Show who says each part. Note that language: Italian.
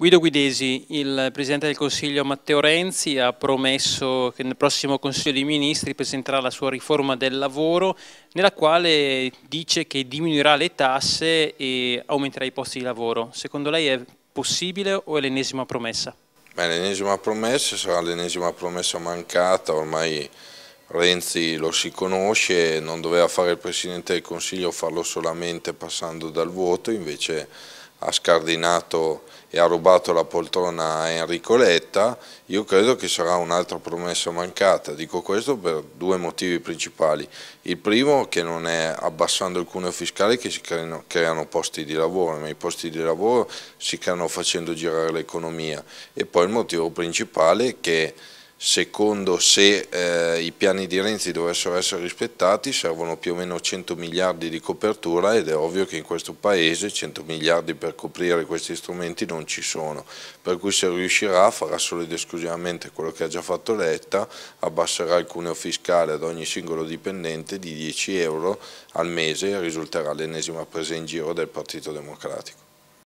Speaker 1: Guido Guidesi, il Presidente del Consiglio Matteo Renzi ha promesso che nel prossimo Consiglio dei Ministri presenterà la sua riforma del lavoro nella quale dice che diminuirà le tasse e aumenterà i posti di lavoro. Secondo lei
Speaker 2: è possibile o è l'ennesima promessa? l'ennesima promessa sarà l'ennesima promessa mancata, ormai Renzi lo si conosce, non doveva fare il Presidente del Consiglio farlo solamente passando dal voto, invece ha scardinato e ha rubato la poltrona a Enrico Letta, io credo che sarà un'altra promessa mancata. Dico questo per due motivi principali. Il primo che non è abbassando il cuneo fiscale che si creano, creano posti di lavoro, ma i posti di lavoro si creano facendo girare l'economia. E poi il motivo principale che secondo se eh, i piani di Renzi dovessero essere rispettati servono più o meno 100 miliardi di copertura ed è ovvio che in questo paese 100 miliardi per coprire questi strumenti non ci sono, per cui se riuscirà farà solo ed esclusivamente quello che ha già fatto Letta, abbasserà il cuneo fiscale ad ogni singolo dipendente di 10 euro al mese e risulterà l'ennesima presa in giro del Partito Democratico.